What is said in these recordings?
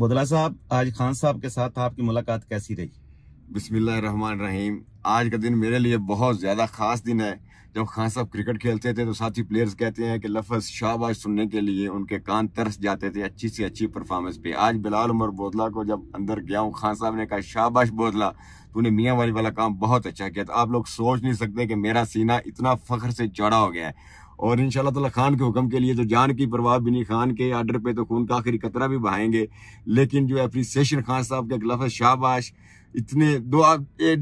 बुदला साहब आज खान साहब के साथ आपकी मुलाकात कैसी रही बिस्मिल्लाहमान रहीम आज का दिन मेरे लिए बहुत ज़्यादा ख़ास दिन है जब खान साहब क्रिकेट खेलते थे तो साथी प्लेयर्स कहते हैं कि लफज शाहबाज सुनने के लिए उनके कान तरस जाते थे अच्छी से अच्छी परफॉर्मेंस पे आज बिलाल उमर बोतला को जब अंदर गया हूँ खान साहब ने कहा शाहबाज बोतला तूने मियाँ वाली वाला काम बहुत अच्छा किया तो आप लोग सोच नहीं सकते कि मेरा सीना इतना फ़ख्र से चौड़ा हो गया है और इन ताला खान के हुक्म के लिए तो जान की परवाह भी नहीं खान के आर्डर पे तो खून का आखिरी कतरा भी बहाएंगे लेकिन जो एप्रिसिएशन खान साहब का एक लफ्ज़ शाबाश इतने दो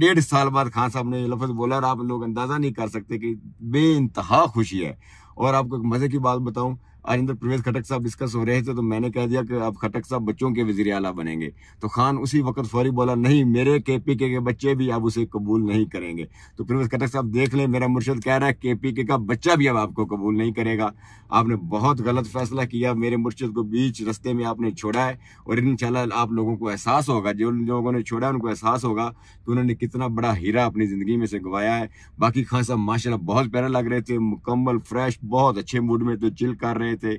डेढ़ साल बाद खान साहब ने लफ्ज़ बोला और आप लोग अंदाज़ा नहीं कर सकते कि बे खुशी है और आपको एक मज़े की बात बताऊं आज इंद्र प्रवेश खटक साहब डिस्कस हो रहे थे तो मैंने कह दिया कि अब खटक साहब बच्चों के वजी अला बनेंगे तो खान उसी वक्त फौरी बोला नहीं मेरे के पी के, के बच्चे भी अब उसे कबूल नहीं करेंगे तो प्रवेश खटक साहब देख लें मेरा मुर्शद कह रहा है के पी के का बच्चा भी अब आपको कबूल नहीं करेगा आपने बहुत गलत फैसला किया मेरे मुर्शद को बीच रस्ते में आपने छोड़ा है और इन आप लोगों को एहसास होगा जो लोगों ने छोड़ा उनको एहसास होगा कि उन्होंने कितना बड़ा हीरा अपनी ज़िंदगी में से गवाया है बाकी खान साहब माशा बहुत प्यारा लग रहे थे मुकम्मल फ्रेश बहुत अच्छे मूड में तो चिल कर रहे रहे थे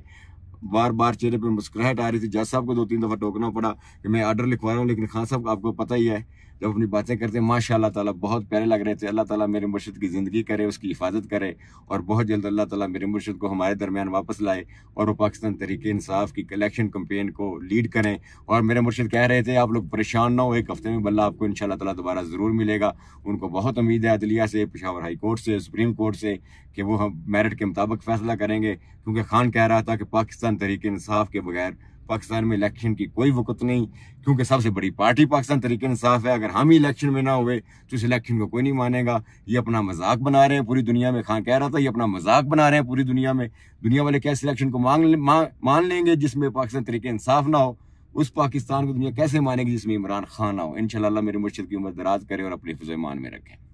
बार बार चेहरे पर मुस्कुराहट आ रही थी जज साहब को दो तीन दफ़ा टोकना पड़ा कि मैं आर्डर लिखवा रहा हूँ लेकिन खान साहब आपको पता ही है जब अपनी बातें करते हैं माशा अल्लाह ताला बहुत प्यारे लग रहे थे तो अल्लाह ताला मेरे मुर्शद की ज़िंदगी करे उसकी हिफाजत करे और बहुत जल्द अल्लाह ताला मेरे मुर्शद को हमारे दरमियान वापस लाए और वो पाकिस्तान तरीके इंसाफ की कलेक्शन कम्पेन को लीड करें और मेरे मुर्शद कह रहे थे आप लोग परेशान ना हो एक हफ्ते में बल्ला आपको इन ताला दोबारा ज़रूर मिलेगा उनको बहुत उम्मीद है अदलिया से पिशावर हाई कोर्ट से सुप्रीम कोर्ट से कि वो हम मेरिट के मुताबिक फ़ैसला करेंगे क्योंकि खान कह रहा था कि पाकिस्तान तरीके इंसाफ के बगैर पाकिस्तान में इलेक्शन की कोई वक्त नहीं क्योंकि सबसे बड़ी पार्टी पाकिस्तान तरीके इंसाफ है अगर हम ही इलेक्शन में ना हुए तो इस इलेक्शन को कोई नहीं मानेगा ये अपना मजाक बना रहे हैं पूरी दुनिया में खान कह रहा था ये अपना मजाक बना रहे हैं पूरी दुनिया में दुनिया वाले कैसे इलेक्शन को मांग मान लेंगे जिसमें पाकिस्तान तरीके इंसाफ ना हो उस पाकिस्तान को दुनिया कैसे मानेगी जिसमें इमरान खान ना हो इन मेरे मुर्शद की उम्र दराज करे और अपने फजमान में रखें